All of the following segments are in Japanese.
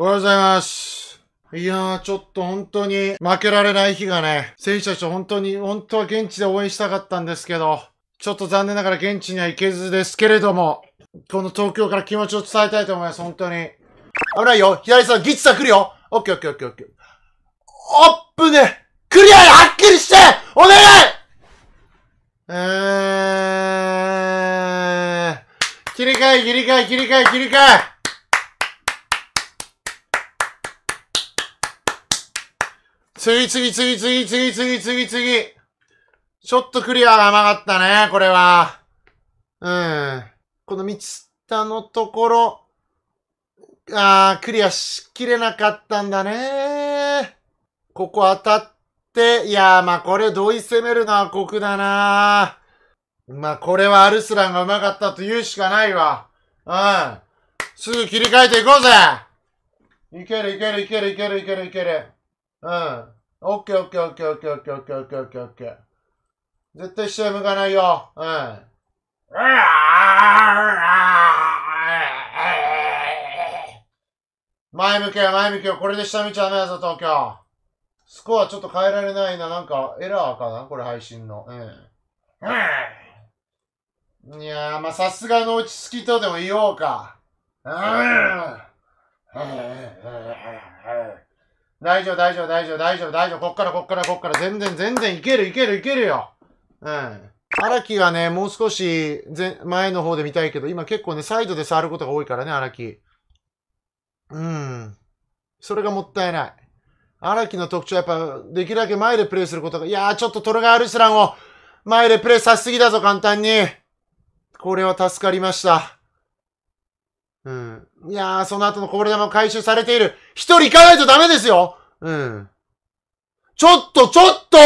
おはようございます。いやー、ちょっと本当に負けられない日がね、選手たち本当に、本当は現地で応援したかったんですけど、ちょっと残念ながら現地には行けずですけれども、この東京から気持ちを伝えたいと思います、本当に。危ないよ左さん、ギチさん来るよオッケーオッケーオッケーオッケー。オップねクリアはっきりしてお願いえー、切り替え、切り替え、切り替え、切り替え次次次次次次次次ちょっとクリアが甘かったね、これは。うん。この道下のところ、あー、クリアしきれなかったんだね。ここ当たって、いやー、まあこれ同意攻めるのは酷だなまあこれはアルスランがうまかったと言うしかないわ。うん。すぐ切り替えていこうぜいけるいけるいけるいけるいけるいける。うん。オッケーオッケーオッケーオッケーオッケーオッケーオッケーオッケーオッケー。絶対下へ向かないよ。うん。前向けよ、前向けよ。これで下道ちゃダメだぞ、東京。スコアちょっと変えられないな。なんか、エラーかなこれ配信の。うん。いやー、まあ、さすがの落ち着きとでも言おうか。うん。うん。うん。うん。大丈夫、大丈夫、大丈夫、大丈夫、大丈夫。こっから、こっから、こっから。全然、全然、いける、いける、いけるよ。うん。荒木はね、もう少し前前の方で見たいけど、今結構ね、サイドで触ることが多いからね、荒木。うん。それがもったいない。荒木の特徴はやっぱ、できるだけ前でプレイすることが、いやー、ちょっとトルガールスランを前でプレイさせすぎだぞ、簡単に。これは助かりました。うん。いやー、その後のこぼれ球回収されている。一人行かないとダメですようん。ちょっと、ちょっと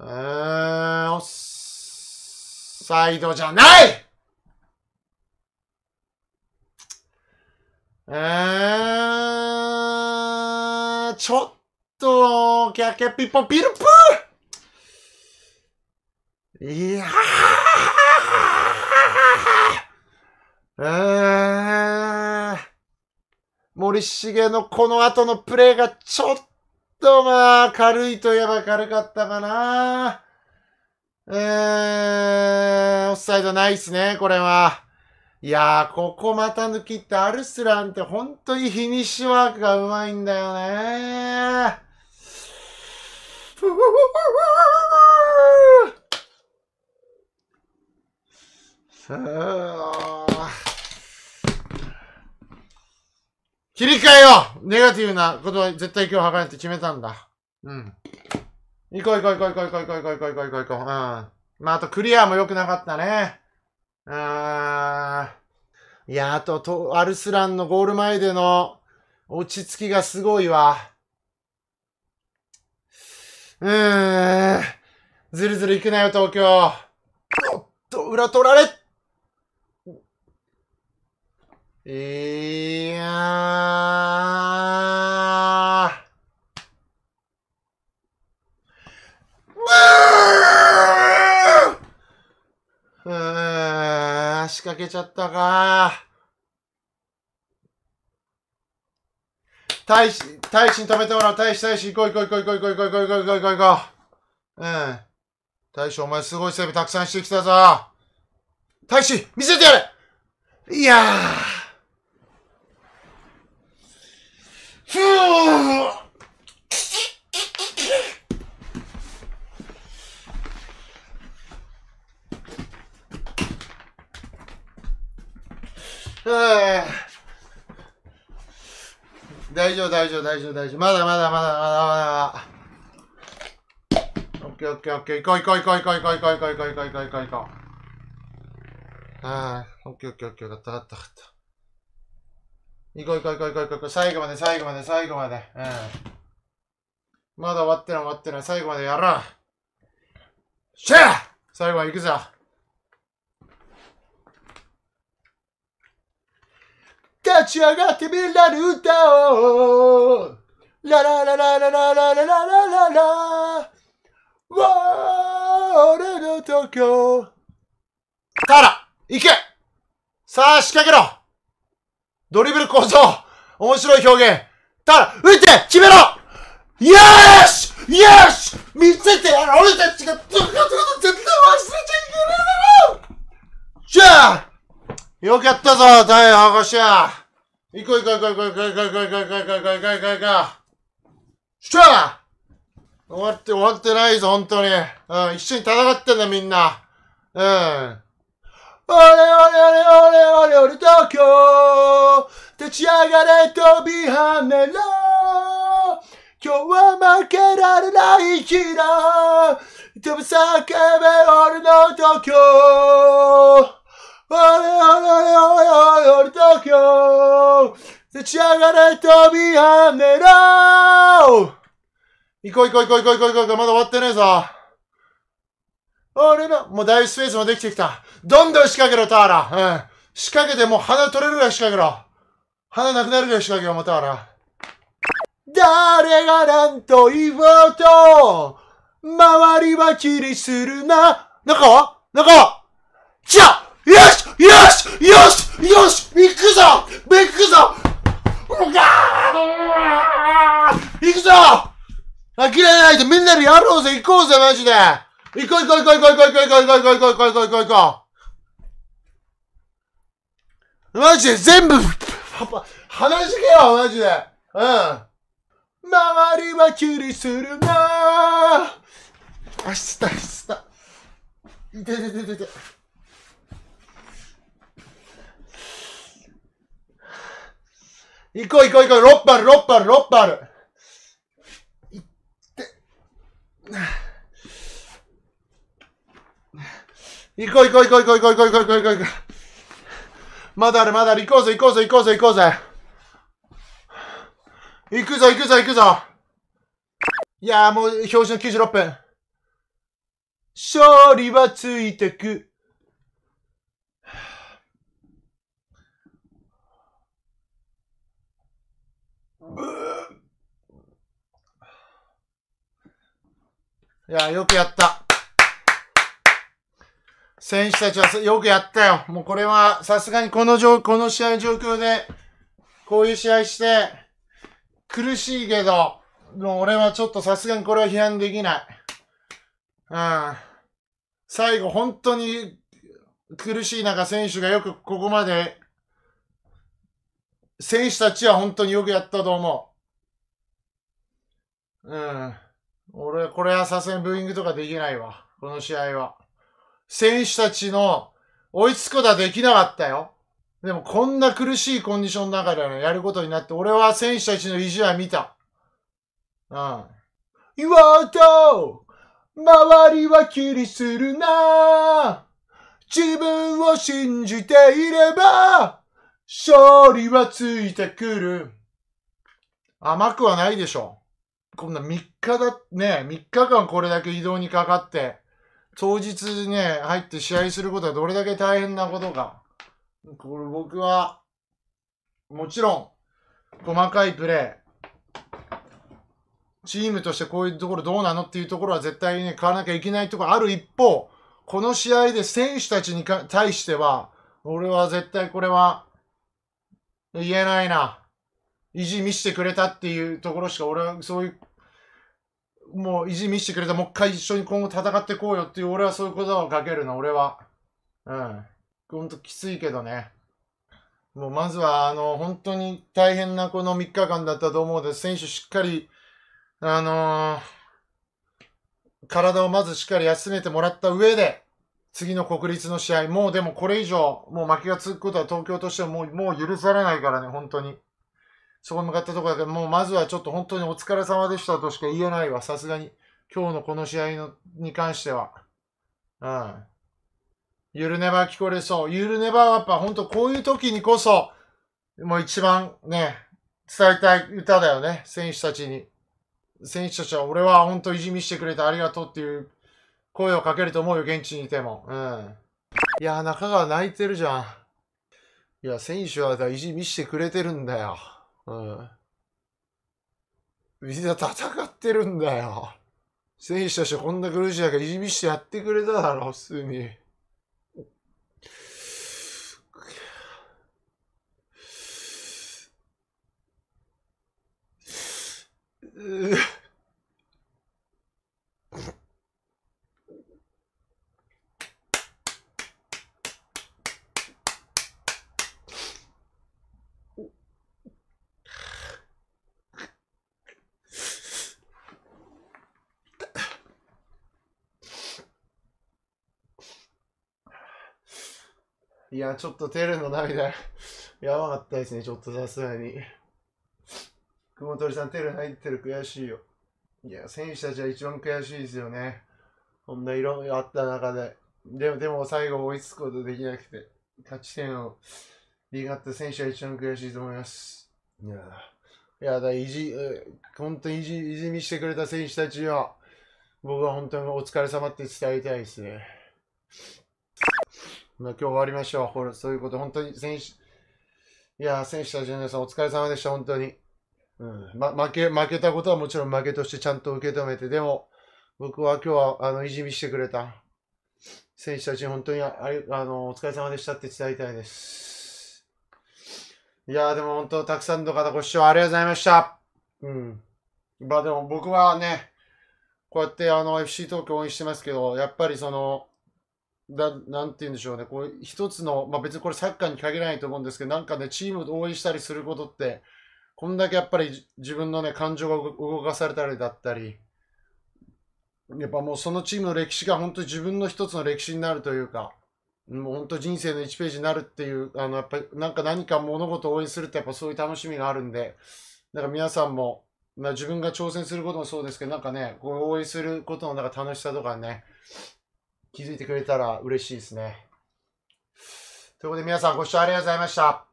えー、オサイドじゃないえー、ちょっと、キャッキャッピッポピルプーいやーえー、森重のこの後のプレーがちょっとまあ軽いといえば軽かったかな。えー、オフサイドないっすね、これは。いやー、ここまた抜きってアルスランって本当にフィニッシュワークがうまいんだよねー。切り替えようネガティブなことは絶対今日はかないって決めたんだ。うん。行こう行こう行こう行こう行こう行こう行こう行こう行こう。うん。まあ、あとクリアも良くなかったね。うーん。いや、あと、と、アルスランのゴール前での落ち着きがすごいわ。うーん。ずるずる行くなよ、東京。おっと、裏取られいやー。うーん、仕掛けちゃったか大使、大使に止めてもらう。大使、大使、行こう行こう行こう行こう行こう行こう行こう行こう行こうう。ん。大使、お前すごいセーブたくさんしてきたぞ。大使、見せてやれいやー。ふぅ大丈夫、大丈夫、大丈夫、大丈夫。まだまだまだまだまだ。オッケー、オッケー、オッケー。行こう、行こう、行こう、行こう、行こう、行こう、行こう、行こう、行こう、行こう。ああ、オッケーオッケーオッケー、分かった分かった分かった。行こう行こう行こう行こう行こう、最後まで最後まで最後まで。うん。まだ終わってない終わってない、最後までやろう。シェア最後まで行くぞ。立ち上がってみんなで歌おうララララララララララララ俺の東京から行けさあ、仕掛けろドリブル構造面白い表現ただ、打て決めろよしよし見せてやる俺たちが、とっとか絶対忘れちゃいけないだろじゃあよくやったぞ、大博士行こう行こう行こう行こう行こう行こう行こう行こう行こう行こう行こう行こうしゃ終わって、終わってないぞ、本当に。うん、一緒に戦ってんだ、みんな。うん。あれあれあれあれあれ東京立ち上がれ飛び跳ねろ今日は負けられない日だ飛び叫べ俺の東京あれあれあれあれ俺東京立ち上がれ飛び跳ねろ行こう行こう行こう行こう行こう行こうまだ終わってねえぞ俺の、もうだいぶスペースもできてきた。どんどん仕掛けろ、ターラ。うん。仕掛けてもう鼻取れるぐらい仕掛けろ。鼻なくなるぐらい仕掛けろ、もうターラ。誰がなんと言おうと、周りは気にするな。中は中はじゃあよしよしよしよし行くぞ行くぞうがー行くぞ諦めないでみんなでやろうぜ行こうぜマジで行こう行こう行こう行こう行こう行こう行こう行こう行こう行こう行こう行こうマジで全部、話しけよ、マジで。うん。周りはキュリするなあ、した、した。いててててて。行こう行こう行こう、ロッパル、ロパル、ロパル。行って。行こう行こう行こう行こう行こう行こう行こう行こう行こう。まだあるまだある。行こうぜ行こうぜ行こうぜ行こうぜ。行くぞ行くぞ行くぞ。いやーもう表示の96分。勝利はついてく。いや、ーよくやった。選手たちはよくやったよ。もうこれは、さすがにこの状、この試合状況で、こういう試合して、苦しいけど、もう俺はちょっとさすがにこれは批判できない。うん。最後、本当に苦しい中、選手がよくここまで、選手たちは本当によくやったと思う。うん。俺、これはさすがにブーイングとかできないわ。この試合は。選手たちの追いつくことはできなかったよ。でもこんな苦しいコンディションの中で、やることになって、俺は選手たちの意地は見た。うん。岩と周りは気にするな自分を信じていれば、勝利はついてくる。甘くはないでしょ。こんな3日だ、ね、3日間これだけ移動にかかって、当日ね、入って試合することはどれだけ大変なことか。これ僕は、もちろん、細かいプレー、チームとしてこういうところどうなのっていうところは絶対に、ね、買わなきゃいけないところある一方、この試合で選手たちに対しては、俺は絶対これは言えないな。意地見せてくれたっていうところしか俺はそういうもう意地見してくれた、もう一回一緒に今後戦ってこうよっていう、俺はそういう言葉をかけるの、俺は。うん。ほんときついけどね。もうまずは、あの、本当に大変なこの3日間だったと思うので、選手しっかり、あのー、体をまずしっかり休めてもらった上で、次の国立の試合、もうでもこれ以上、もう負けが続くことは東京としてはもう、もう許されないからね、本当に。そこ向かったところだけど、もうまずはちょっと本当にお疲れ様でしたとしか言えないわ、さすがに。今日のこの試合のに関しては。うん。ゆるねば聞こえそう。ゆるねばはやっぱ本当こういう時にこそ、もう一番ね、伝えたい歌だよね、選手たちに。選手たちは俺は本当いじみしてくれてありがとうっていう声をかけると思うよ、現地にいても。うん。いや、中川泣いてるじゃん。いや、選手はだいじみしてくれてるんだよ。みんな戦ってるんだよ。選手たちはこんな苦しい中、いじみしてやってくれただろ、普通に。いや、ちょっとテルの涙、やばかったですね、ちょっとさすがに。雲取さん、テル入ってる、悔しいよ。いや、選手たちは一番悔しいですよね。こんないろいろあった中で。でも、でも最後追いつくことできなくて、勝ち点をリーった選手は一番悔しいと思います。いやいやだいじ、本当にいじ、意してくれた選手たちは、僕は本当にお疲れ様って伝えたいですね。今日終わりましょう。ほら、そういうこと、本当に選手、いや、選手たちの皆さんお疲れ様でした、本当に。うん、ま、負け、負けたことはもちろん負けとしてちゃんと受け止めて、でも、僕は今日は、あの、いじみしてくれた選手たちに本当にああの、お疲れ様でしたって伝えたいです。いやでも本当、たくさんの方ご視聴ありがとうございました。うん。まあでも僕はね、こうやってあの FC 東京応援してますけど、やっぱりその、だなんて言うんでしょうね、こう一つの、まあ、別にこれサッカーに限らないと思うんですけど、なんかね、チームを応援したりすることって、こんだけやっぱり自分のね、感情が動かされたりだったり、やっぱもうそのチームの歴史が本当に自分の一つの歴史になるというか、もう本当人生の1ページになるっていう、あのやっぱりなんか何か物事を応援するってやっぱそういう楽しみがあるんで、だから皆さんも、まあ、自分が挑戦することもそうですけど、なんかね、こう応援することのなんか楽しさとかね、気づいてくれたら嬉しいですね。ということで皆さんご視聴ありがとうございました。あ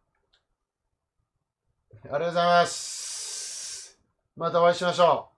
りがとうございます。またお会いしましょう。